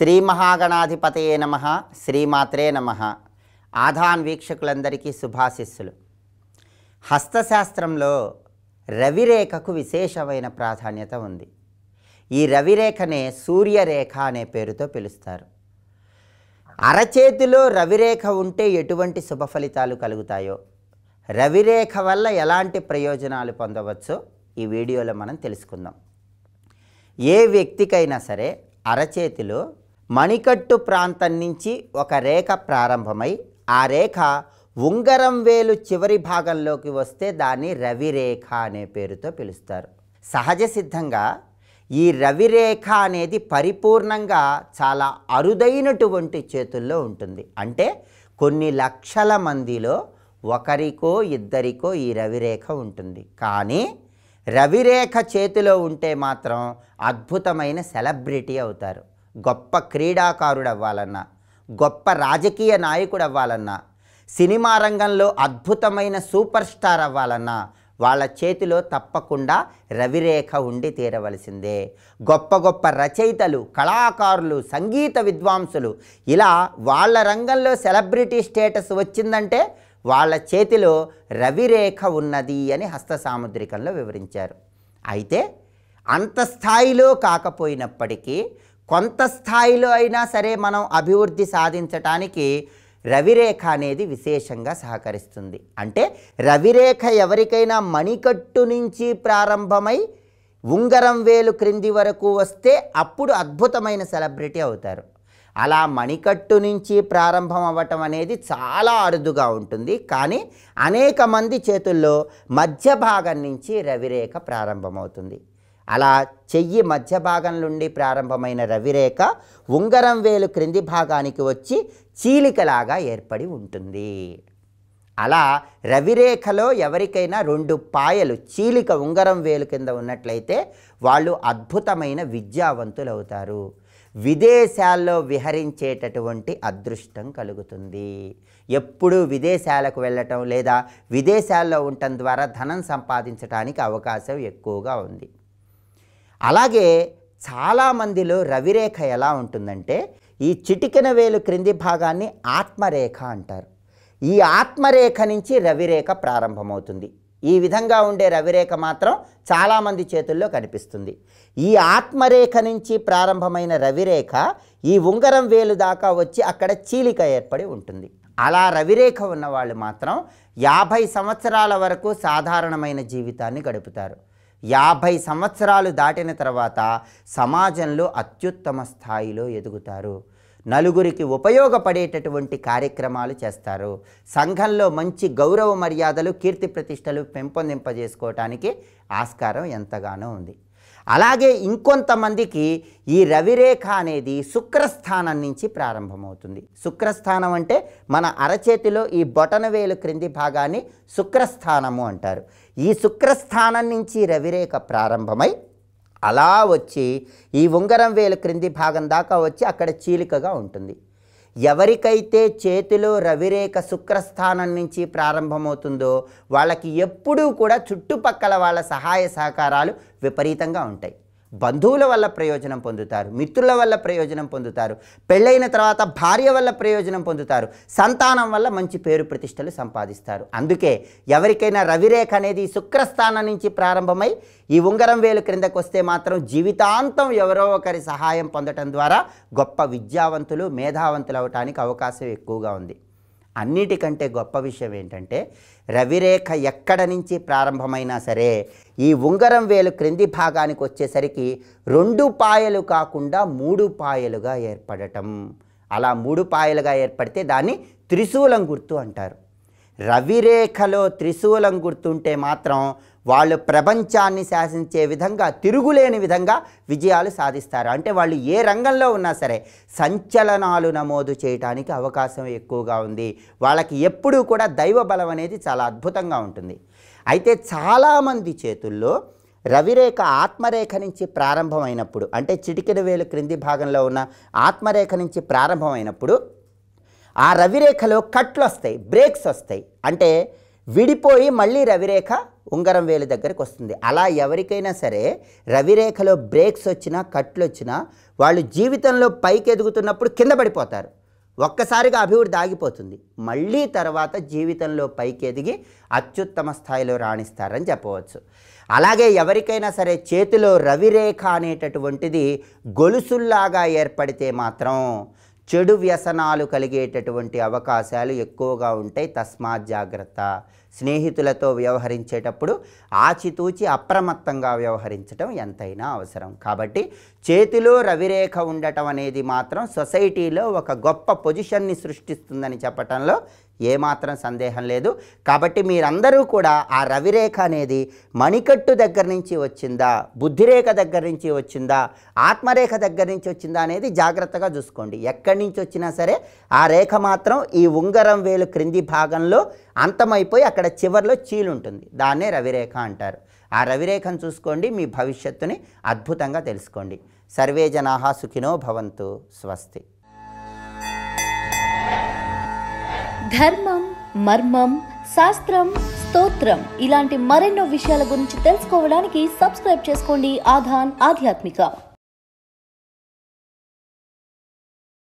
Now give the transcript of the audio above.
శ్రీ మహాగణాధిపతయే నమ శ్రీమాత్రే నమ ఆధాన్ వీక్షకులందరికీ శుభాశిస్సులు హస్తశాస్త్రంలో రవిరేఖకు విశేషమైన ప్రాధాన్యత ఉంది ఈ రవిరేఖనే సూర్యరేఖ అనే పేరుతో పిలుస్తారు అరచేతిలో రవిరేఖ ఉంటే ఎటువంటి శుభ ఫలితాలు కలుగుతాయో రవిరేఖ వల్ల ఎలాంటి ప్రయోజనాలు పొందవచ్చో ఈ వీడియోలో మనం తెలుసుకుందాం ఏ వ్యక్తికైనా సరే అరచేతిలో మణికట్టు ప్రాంతం నుంచి ఒక రేఖ ప్రారంభమై ఆ రేఖ ఉంగరం వేలు చివరి భాగంలోకి వస్తే దాన్ని రవిరేఖ అనే పేరుతో పిలుస్తారు సహజ సిద్ధంగా ఈ రవిరేఖ అనేది పరిపూర్ణంగా చాలా అరుదైనటువంటి చేతుల్లో ఉంటుంది అంటే కొన్ని లక్షల మందిలో ఒకరికో ఇద్దరికో ఈ రవిరేఖ ఉంటుంది కానీ రవిరేఖ చేతిలో ఉంటే మాత్రం అద్భుతమైన సెలబ్రిటీ అవుతారు గొప్ప క్రీడాకారుడు అవ్వాలన్నా గొప్ప రాజకీయ నాయకుడు అవ్వాలన్నా సినిమా రంగంలో అద్భుతమైన సూపర్ స్టార్ అవ్వాలన్నా వాళ్ళ చేతిలో తప్పకుండా రవిరేఖ ఉండి తీరవలసిందే గొప్ప గొప్ప రచయితలు కళాకారులు సంగీత విద్వాంసులు ఇలా వాళ్ళ రంగంలో సెలబ్రిటీ స్టేటస్ వచ్చిందంటే వాళ్ళ చేతిలో రవిరేఖ ఉన్నది అని హస్త సాముద్రికంలో వివరించారు అయితే అంత స్థాయిలో కాకపోయినప్పటికీ కొంత స్థాయిలో అయినా సరే మనం అభివృద్ధి సాధించటానికి రవిరేఖ అనేది విశేషంగా సహకరిస్తుంది అంటే రవిరేఖ ఎవరికైనా మణికట్టు నుంచి ప్రారంభమై ఉంగరం వేలు క్రింది వరకు వస్తే అప్పుడు అద్భుతమైన సెలబ్రిటీ అవుతారు అలా మణికట్టు నుంచి ప్రారంభం అవ్వటం అనేది చాలా అరుదుగా ఉంటుంది కానీ అనేక మంది చేతుల్లో మధ్య భాగం నుంచి రవిరేఖ ప్రారంభమవుతుంది అలా చెయ్యి మధ్య భాగం నుండి ప్రారంభమైన రవిరేఖ ఉంగరం వేలు క్రింది భాగానికి వచ్చి చీలికలాగా ఏర్పడి ఉంటుంది అలా రవిరేఖలో ఎవరికైనా రెండు పాయలు చీలిక ఉంగరం వేలు కింద ఉన్నట్లయితే వాళ్ళు అద్భుతమైన విద్యావంతులు అవుతారు విదేశాల్లో విహరించేటటువంటి అదృష్టం కలుగుతుంది ఎప్పుడూ విదేశాలకు వెళ్ళటం లేదా విదేశాల్లో ఉండటం ద్వారా ధనం సంపాదించడానికి అవకాశం ఎక్కువగా ఉంది అలాగే చాలామందిలో రవిరేఖ ఎలా ఉంటుందంటే ఈ చిటికిన వేలు క్రింది భాగాన్ని ఆత్మరేఖ అంటారు ఈ ఆత్మరేఖ నుంచి రవిరేఖ ప్రారంభమవుతుంది ఈ విధంగా ఉండే రవిరేఖ మాత్రం చాలామంది చేతుల్లో కనిపిస్తుంది ఈ ఆత్మరేఖ నుంచి ప్రారంభమైన రవిరేఖ ఈ ఉంగరం వేలు దాకా వచ్చి అక్కడ చీలిక ఏర్పడి ఉంటుంది అలా రవిరేఖ ఉన్నవాళ్ళు మాత్రం యాభై సంవత్సరాల వరకు సాధారణమైన జీవితాన్ని గడుపుతారు యాభై సంవత్సరాలు దాటిన తర్వాత సమాజంలో అత్యుత్తమ స్థాయిలో ఎదుగుతారు నలుగురికి ఉపయోగపడేటటువంటి కార్యక్రమాలు చేస్తారు సంఘంలో మంచి గౌరవ మర్యాదలు కీర్తి ప్రతిష్టలు పెంపొందింపజేసుకోవటానికి ఆస్కారం ఎంతగానో ఉంది అలాగే ఇంకొంతమందికి ఈ రవిరేఖ అనేది శుక్రస్థానం నుంచి ప్రారంభమవుతుంది శుక్రస్థానం అంటే మన అరచేతిలో ఈ బొటనవేలు క్రింది భాగాన్ని శుక్రస్థానము అంటారు ఈ శుక్రస్థానం నుంచి రవిరేఖ ప్రారంభమై అలా వచ్చి ఈ ఉంగరం వేలు క్రింది భాగం దాకా వచ్చి అక్కడ చీలికగా ఉంటుంది ఎవరికైతే చేతిలో రవిరేఖ శుక్రస్థానం నుంచి ప్రారంభమవుతుందో వాళ్ళకి ఎప్పుడూ కూడా చుట్టుపక్కల వాళ్ళ సహాయ సహకారాలు విపరీతంగా ఉంటాయి బంధువుల వల్ల ప్రయోజనం పొందుతారు మిత్రుల వల్ల ప్రయోజనం పొందుతారు పెళ్ళైన తర్వాత భార్య వల్ల ప్రయోజనం పొందుతారు సంతానం వల్ల మంచి పేరు ప్రతిష్టలు సంపాదిస్తారు అందుకే ఎవరికైనా రవిరేఖ అనేది శుక్రస్థానం నుంచి ప్రారంభమై ఈ ఉంగరం వేలు క్రిందకు వస్తే మాత్రం జీవితాంతం ఎవరో ఒకరి సహాయం పొందటం ద్వారా గొప్ప విద్యావంతులు మేధావంతులు అవటానికి అవకాశం ఎక్కువగా ఉంది అన్నిటికంటే గొప్ప విషయం ఏంటంటే రవిరేఖ ఎక్కడ నుంచి ప్రారంభమైనా సరే ఈ ఉంగరం వేలు క్రింది భాగానికి వచ్చేసరికి రెండు పాయలు కాకుండా మూడు పాయలుగా ఏర్పడటం అలా మూడు పాయలుగా ఏర్పడితే దాన్ని త్రిశూలం గుర్తు అంటారు రవిరేఖలో త్రిశూలం గుర్తుంటే మాత్రం వాళ్ళు ప్రపంచాన్ని శాసించే విధంగా తిరుగులేని విధంగా విజయాలు సాధిస్తారు అంటే వాళ్ళు ఏ రంగంలో ఉన్నా సరే సంచలనాలు నమోదు చేయడానికి అవకాశం ఎక్కువగా ఉంది వాళ్ళకి ఎప్పుడూ కూడా దైవ బలం అనేది చాలా అద్భుతంగా ఉంటుంది అయితే చాలామంది చేతుల్లో రవిరేఖ ఆత్మరేఖ నుంచి ప్రారంభమైనప్పుడు అంటే చిటికెడు వేలు క్రింది భాగంలో ఉన్న ఆత్మరేఖ నుంచి ప్రారంభమైనప్పుడు ఆ రవిరేఖలో కట్లు వస్తాయి బ్రేక్స్ వస్తాయి అంటే విడిపోయి మళ్ళీ రవిరేఖ ఉంగరం వేలు దగ్గరికి వస్తుంది అలా ఎవరికైనా సరే రవిరేఖలో బ్రేక్స్ వచ్చినా కట్లు వచ్చినా వాళ్ళు జీవితంలో పైకి ఎదుగుతున్నప్పుడు కింద పడిపోతారు ఒక్కసారిగా అభివృద్ధి ఆగిపోతుంది మళ్ళీ తర్వాత జీవితంలో పైకి ఎదిగి అత్యుత్తమ స్థాయిలో రాణిస్తారని చెప్పవచ్చు అలాగే ఎవరికైనా సరే చేతిలో రవిరేఖ అనేటటువంటిది గొలుసుల్లాగా ఏర్పడితే మాత్రం చెడు వ్యసనాలు కలిగేటటువంటి అవకాశాలు ఎక్కువగా ఉంటాయి తస్మాత్ జాగ్రత్త స్నేహితులతో వ్యవహరించేటప్పుడు ఆచితూచి అప్రమత్తంగా వ్యవహరించడం ఎంతైనా అవసరం కాబట్టి చేతిలో రవిరేఖ ఉండటం అనేది మాత్రం సొసైటీలో ఒక గొప్ప పొజిషన్ని సృష్టిస్తుందని చెప్పటంలో ఏమాత్రం సందేహం లేదు కాబట్టి మీరందరూ కూడా ఆ రవిరేఖ అనేది మణికట్టు దగ్గర నుంచి వచ్చిందా బుద్ధిరేఖ దగ్గర నుంచి వచ్చిందా ఆత్మరేఖ దగ్గర నుంచి వచ్చిందా అనేది జాగ్రత్తగా చూసుకోండి ఎక్కడి నుంచి వచ్చినా సరే ఆ రేఖ మాత్రం ఈ ఉంగరం వేలు క్రింది భాగంలో అంతమైపోయి అక్కడ చివరిలో చీలుంటుంది దాన్నే రవిరేఖ అంటారు ఆ రవిరేఖను చూసుకోండి మీ భవిష్యత్తుని అద్భుతంగా తెలుసుకోండి సర్వే జనా సుఖినో భవంతు స్వస్తి ధర్మం మర్మం శాస్త్రం స్తోత్రం ఇలాంటి మరెన్నో విషయాల గురించి తెలుసుకోవడానికి సబ్స్క్రైబ్ చేసుకోండి ఆధాన్ ఆధ్యాత్మిక